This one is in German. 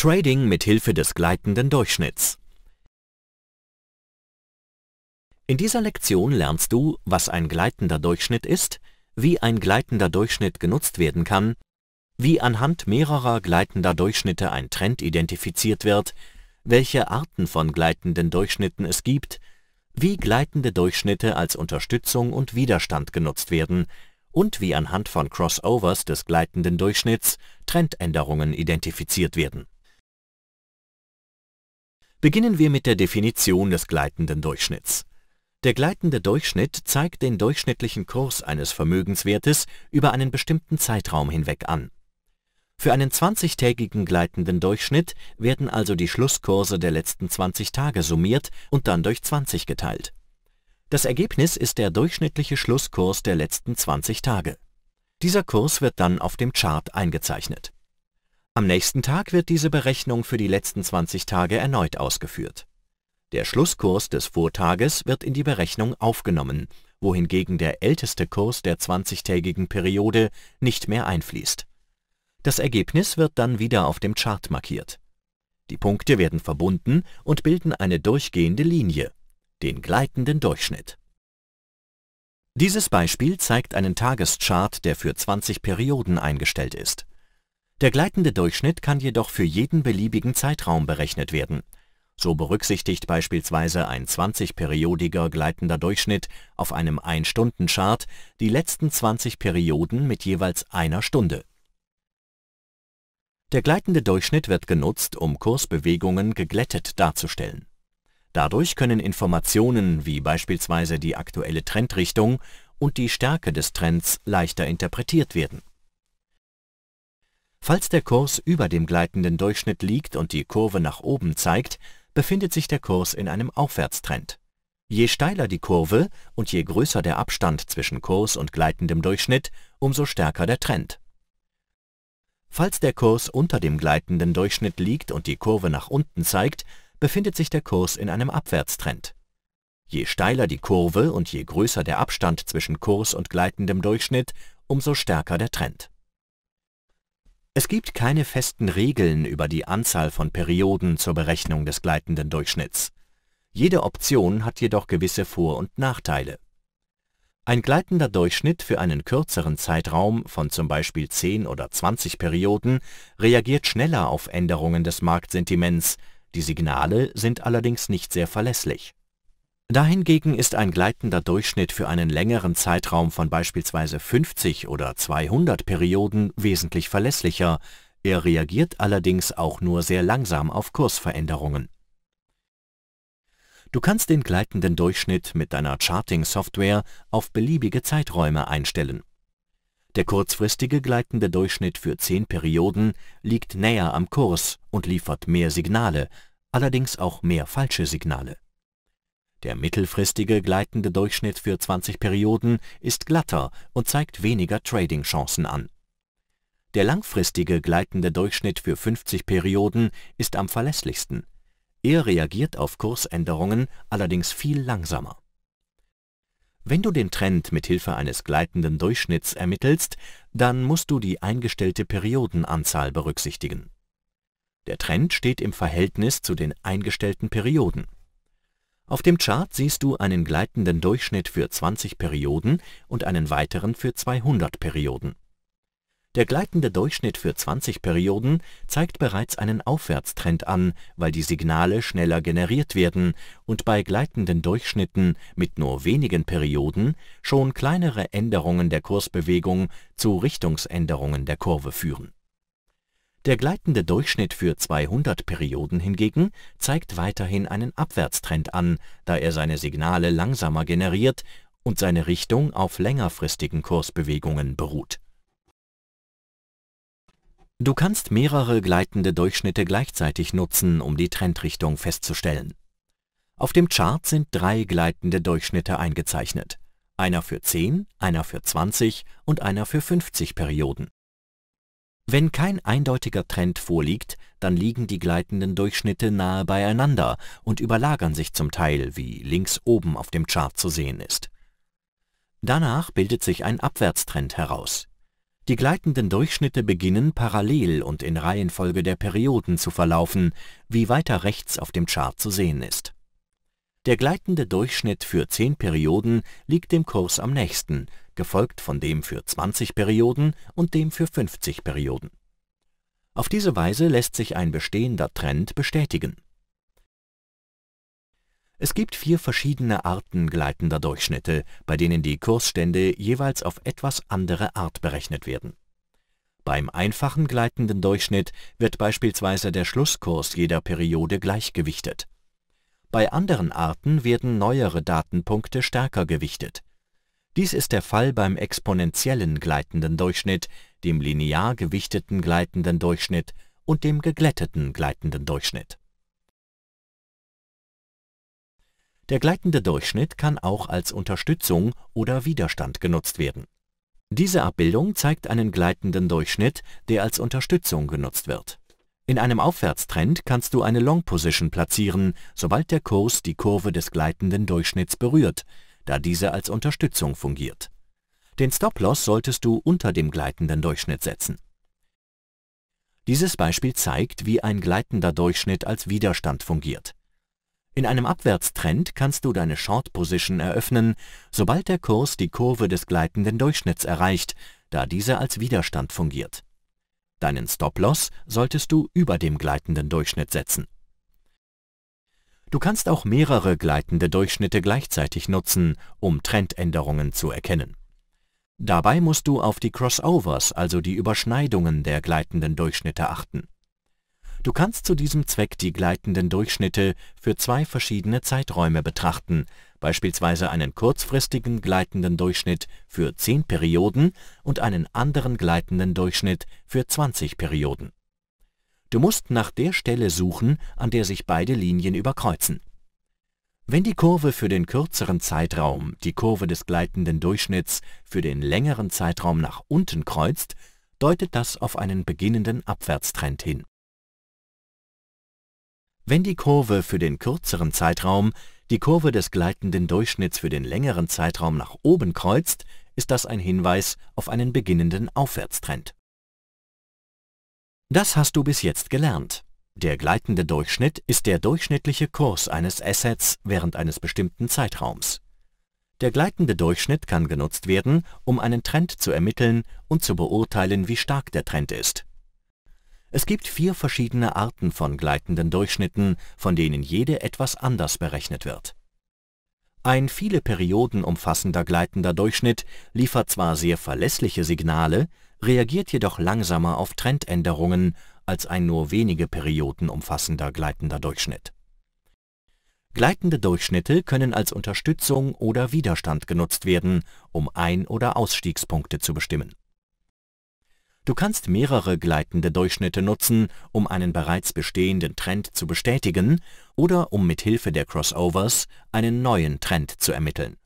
Trading mit Hilfe des gleitenden Durchschnitts. In dieser Lektion lernst du, was ein gleitender Durchschnitt ist, wie ein gleitender Durchschnitt genutzt werden kann, wie anhand mehrerer gleitender Durchschnitte ein Trend identifiziert wird, welche Arten von gleitenden Durchschnitten es gibt, wie gleitende Durchschnitte als Unterstützung und Widerstand genutzt werden und wie anhand von Crossovers des gleitenden Durchschnitts Trendänderungen identifiziert werden Beginnen wir mit der Definition des gleitenden Durchschnitts. Der gleitende Durchschnitt zeigt den durchschnittlichen Kurs eines Vermögenswertes über einen bestimmten Zeitraum hinweg an. Für einen 20-tägigen gleitenden Durchschnitt werden also die Schlusskurse der letzten 20 Tage summiert und dann durch 20 geteilt. Das Ergebnis ist der durchschnittliche Schlusskurs der letzten 20 Tage. Dieser Kurs wird dann auf dem Chart eingezeichnet am nächsten Tag wird diese Berechnung für die letzten 20 Tage erneut ausgeführt. Der Schlusskurs des Vortages wird in die Berechnung aufgenommen, wohingegen der älteste Kurs der 20-tägigen Periode nicht mehr einfließt. Das Ergebnis wird dann wieder auf dem Chart markiert. Die Punkte werden verbunden und bilden eine durchgehende Linie, den gleitenden Durchschnitt. Dieses Beispiel zeigt einen Tageschart, der für 20 Perioden eingestellt ist. Der gleitende Durchschnitt kann jedoch für jeden beliebigen Zeitraum berechnet werden. So berücksichtigt beispielsweise ein 20-periodiger gleitender Durchschnitt auf einem 1 stunden chart die letzten 20 Perioden mit jeweils einer Stunde. Der gleitende Durchschnitt wird genutzt, um Kursbewegungen geglättet darzustellen. Dadurch können Informationen wie beispielsweise die aktuelle Trendrichtung und die Stärke des Trends leichter interpretiert werden Falls der Kurs über dem gleitenden Durchschnitt liegt und die Kurve nach oben zeigt, befindet sich der Kurs in einem Aufwärtstrend. Je steiler die Kurve und je größer der Abstand zwischen Kurs und gleitendem Durchschnitt, umso stärker der Trend. Falls der Kurs unter dem gleitenden Durchschnitt liegt und die Kurve nach unten zeigt, befindet sich der Kurs in einem Abwärtstrend. Je steiler die Kurve und je größer der Abstand zwischen Kurs und gleitendem Durchschnitt, umso stärker der Trend es gibt keine festen Regeln über die Anzahl von Perioden zur Berechnung des gleitenden Durchschnitts. Jede Option hat jedoch gewisse Vor- und Nachteile. Ein gleitender Durchschnitt für einen kürzeren Zeitraum von zum Beispiel 10 oder 20 Perioden reagiert schneller auf Änderungen des Marktsentiments, die Signale sind allerdings nicht sehr verlässlich Dahingegen ist ein gleitender Durchschnitt für einen längeren Zeitraum von beispielsweise 50 oder 200 Perioden wesentlich verlässlicher, er reagiert allerdings auch nur sehr langsam auf Kursveränderungen. Du kannst den gleitenden Durchschnitt mit deiner Charting-Software auf beliebige Zeiträume einstellen. Der kurzfristige gleitende Durchschnitt für 10 Perioden liegt näher am Kurs und liefert mehr Signale, allerdings auch mehr falsche Signale. Der mittelfristige gleitende Durchschnitt für 20 Perioden ist glatter und zeigt weniger Trading-Chancen an. Der langfristige gleitende Durchschnitt für 50 Perioden ist am verlässlichsten. Er reagiert auf Kursänderungen allerdings viel langsamer. Wenn du den Trend mit Hilfe eines gleitenden Durchschnitts ermittelst, dann musst du die eingestellte Periodenanzahl berücksichtigen. Der Trend steht im Verhältnis zu den eingestellten Perioden auf dem Chart siehst du einen gleitenden Durchschnitt für 20 Perioden und einen weiteren für 200 Perioden. Der gleitende Durchschnitt für 20 Perioden zeigt bereits einen Aufwärtstrend an, weil die Signale schneller generiert werden und bei gleitenden Durchschnitten mit nur wenigen Perioden schon kleinere Änderungen der Kursbewegung zu Richtungsänderungen der Kurve führen der gleitende Durchschnitt für 200 Perioden hingegen zeigt weiterhin einen Abwärtstrend an, da er seine Signale langsamer generiert und seine Richtung auf längerfristigen Kursbewegungen beruht. Du kannst mehrere gleitende Durchschnitte gleichzeitig nutzen, um die Trendrichtung festzustellen. Auf dem Chart sind drei gleitende Durchschnitte eingezeichnet, einer für 10, einer für 20 und einer für 50 Perioden wenn kein eindeutiger Trend vorliegt, dann liegen die gleitenden Durchschnitte nahe beieinander und überlagern sich zum Teil, wie links oben auf dem Chart zu sehen ist. Danach bildet sich ein Abwärtstrend heraus. Die gleitenden Durchschnitte beginnen parallel und in Reihenfolge der Perioden zu verlaufen, wie weiter rechts auf dem Chart zu sehen ist. Der gleitende Durchschnitt für 10 Perioden liegt dem Kurs am nächsten, gefolgt von dem für 20 Perioden und dem für 50 Perioden. Auf diese Weise lässt sich ein bestehender Trend bestätigen. Es gibt vier verschiedene Arten gleitender Durchschnitte, bei denen die Kursstände jeweils auf etwas andere Art berechnet werden. Beim einfachen gleitenden Durchschnitt wird beispielsweise der Schlusskurs jeder Periode gleichgewichtet. Bei anderen Arten werden neuere Datenpunkte stärker gewichtet. Dies ist der Fall beim exponentiellen gleitenden Durchschnitt, dem linear gewichteten gleitenden Durchschnitt und dem geglätteten gleitenden Durchschnitt. Der gleitende Durchschnitt kann auch als Unterstützung oder Widerstand genutzt werden. Diese Abbildung zeigt einen gleitenden Durchschnitt, der als Unterstützung genutzt wird. In einem Aufwärtstrend kannst du eine Long Position platzieren, sobald der Kurs die Kurve des gleitenden Durchschnitts berührt, da diese als Unterstützung fungiert. Den Stop-Loss solltest du unter dem gleitenden Durchschnitt setzen. Dieses Beispiel zeigt, wie ein gleitender Durchschnitt als Widerstand fungiert. In einem Abwärtstrend kannst du deine Short Position eröffnen, sobald der Kurs die Kurve des gleitenden Durchschnitts erreicht, da diese als Widerstand fungiert. Deinen Stop-Loss solltest du über dem gleitenden Durchschnitt setzen Du kannst auch mehrere gleitende Durchschnitte gleichzeitig nutzen, um Trendänderungen zu erkennen. Dabei musst du auf die Crossovers, also die Überschneidungen der gleitenden Durchschnitte achten. Du kannst zu diesem Zweck die gleitenden Durchschnitte für zwei verschiedene Zeiträume betrachten, beispielsweise einen kurzfristigen gleitenden Durchschnitt für 10 Perioden und einen anderen gleitenden Durchschnitt für 20 Perioden. Du musst nach der Stelle suchen, an der sich beide Linien überkreuzen. Wenn die Kurve für den kürzeren Zeitraum die Kurve des gleitenden Durchschnitts für den längeren Zeitraum nach unten kreuzt, deutet das auf einen beginnenden Abwärtstrend hin. Wenn die Kurve für den kürzeren Zeitraum die Kurve des gleitenden Durchschnitts für den längeren Zeitraum nach oben kreuzt, ist das ein Hinweis auf einen beginnenden Aufwärtstrend. Das hast du bis jetzt gelernt. Der gleitende Durchschnitt ist der durchschnittliche Kurs eines Assets während eines bestimmten Zeitraums. Der gleitende Durchschnitt kann genutzt werden, um einen Trend zu ermitteln und zu beurteilen, wie stark der Trend ist. Es gibt vier verschiedene Arten von gleitenden Durchschnitten, von denen jede etwas anders berechnet wird ein viele Perioden umfassender gleitender Durchschnitt liefert zwar sehr verlässliche Signale, reagiert jedoch langsamer auf Trendänderungen als ein nur wenige Perioden umfassender gleitender Durchschnitt. Gleitende Durchschnitte können als Unterstützung oder Widerstand genutzt werden, um Ein- oder Ausstiegspunkte zu bestimmen Du kannst mehrere gleitende Durchschnitte nutzen, um einen bereits bestehenden Trend zu bestätigen oder um mit Hilfe der Crossovers einen neuen Trend zu ermitteln